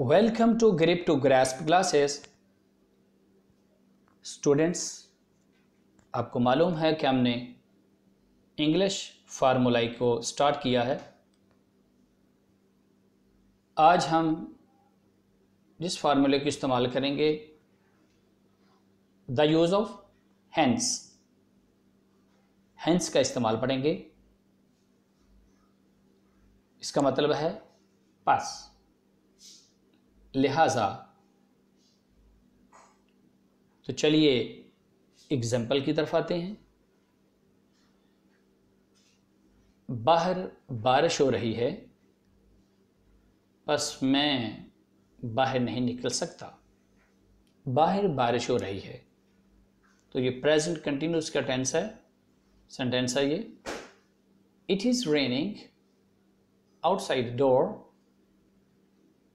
Welcome to grip to Grasp classes students आपको मालूम है कि हमने इंग्लिश फार्मूलाई को स्टार्ट किया है आज हम जिस फार्मूले को इस्तेमाल करेंगे the use of hence hence का इस्तेमाल पढ़ेंगे इसका मतलब है पास लिहाजा तो चलिए एग्ज़ाम्पल की तरफ आते हैं बाहर बारिश हो रही है बस मैं बाहर नहीं निकल सकता बाहर बारिश हो रही है तो ये प्रेजेंट कंटिन्यूस का टेंस है सेंटेंस है ये it is raining outside door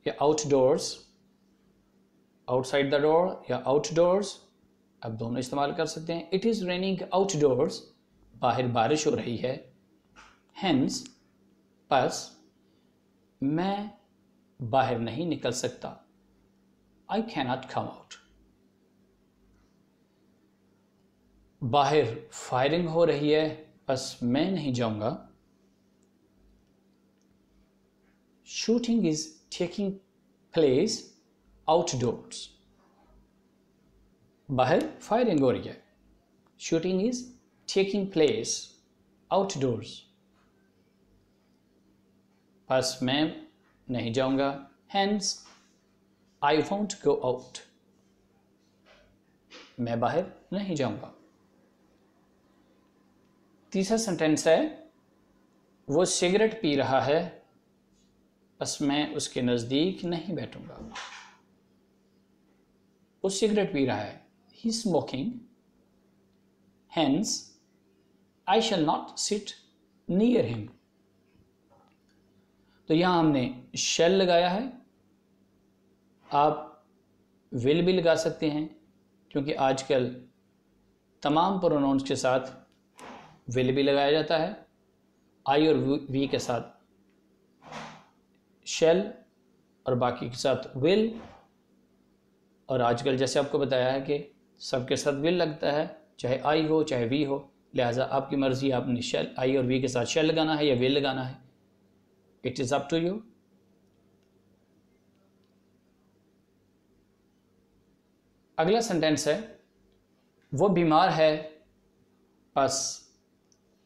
या आउटडोर्स आउटसाइड द डोर या आउटडोर्स आप दोनों इस्तेमाल कर सकते हैं इट इज़ रेनिंग आउटडोर्स बाहर बारिश हो रही है हैंस बस मैं बाहर नहीं निकल सकता आई कैनॉट कम आउट बाहर फायरिंग हो रही है बस मैं नहीं जाऊंगा shooting is taking place outdoors. बाहर फायरिंग हो रही है shooting is taking place outdoors बस मैं नहीं जाऊंगा hence I won't go out मैं बाहर नहीं जाऊंगा तीसरा सेंटेंस है वो सिगरेट पी रहा है बस मैं उसके नज़दीक नहीं बैठूंगा वो सिगरेट पी रहा है he smoking hence I shall not sit near him तो यहाँ हमने शेल लगाया है आप विल भी लगा सकते हैं क्योंकि आजकल तमाम प्रोनाउंस के साथ विल भी लगाया जाता है आई और वी के साथ शेल और बाकी के साथ विल और आजकल जैसे आपको बताया है कि सबके साथ विल लगता है चाहे आई हो चाहे वी हो लिहाजा आपकी मर्ज़ी आपने शेल आई और वी के साथ शेल लगाना है या विल लगाना है it is up to you अगला सेंटेंस है वो बीमार है बस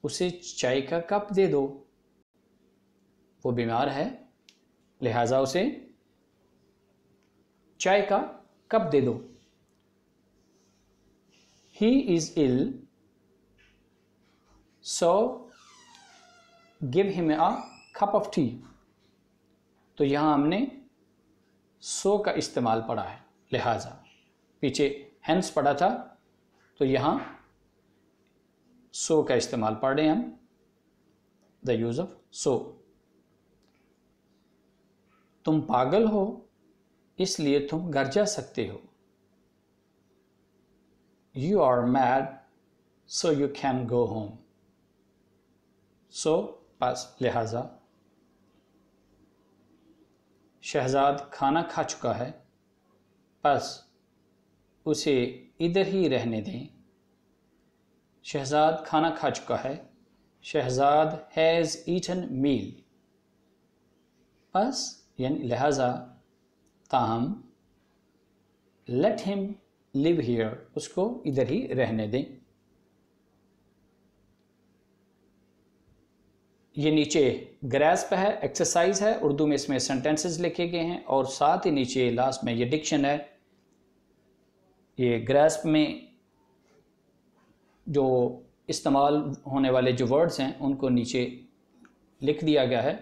उसे चाय का कप दे दो वो बीमार है लिहाजा उसे चाय का कप दे दो he is ill so give him a cup of tea तो यहां हमने सो का इस्तेमाल पड़ा है लिहाजा पीछे हैंस पड़ा था तो यहां सो का इस्तेमाल पढ़ रहे हैं हम द यूज़ ऑफ सो तुम पागल हो इसलिए तुम घर जा सकते हो you are mad so you can go home so बस लिहाजा शहजाद खाना खा चुका है बस उसे इधर ही रहने दें शहजाद खाना खा चुका है शहजाद हैज़ ईटन मील बस यानी लिहाजा ताहम लेट हिम लिव हियर उसको इधर ही रहने दें ये नीचे ग्रेस्प है एक्सरसाइज है उर्दू में इसमें सेंटेंसेस लिखे गए हैं और साथ ही नीचे लास्ट में ये डिक्शन है ये ग्रेस्प में जो इस्तेमाल होने वाले जो वर्ड्स हैं उनको नीचे लिख दिया गया है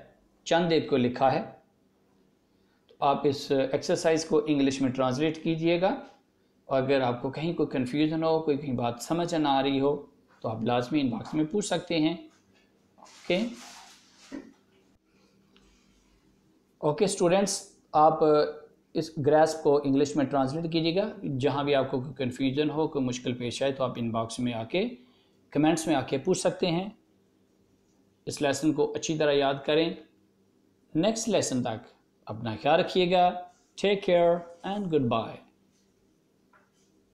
चंद एक को लिखा है आप इस एक्सरसाइज को इंग्लिश में ट्रांसलेट कीजिएगा और अगर आपको कहीं कोई कन्फ्यूज़न हो कोई कहीं बात समझ ना आ रही हो तो आप लाजमी इन बॉक्स में पूछ सकते हैं ओके ओके स्टूडेंट्स आप uh, इस ग्रैस को इंग्लिश में ट्रांसलेट कीजिएगा जहाँ भी आपको कोई कन्फ्यूज़न हो कोई मुश्किल पेश आए तो आप इनबॉक्स में आके कमेंट्स में आके पूछ सकते हैं इस लेसन को अच्छी तरह याद करें नेक्स्ट लेसन तक अपना ख्याल रखिएगा take care and good bye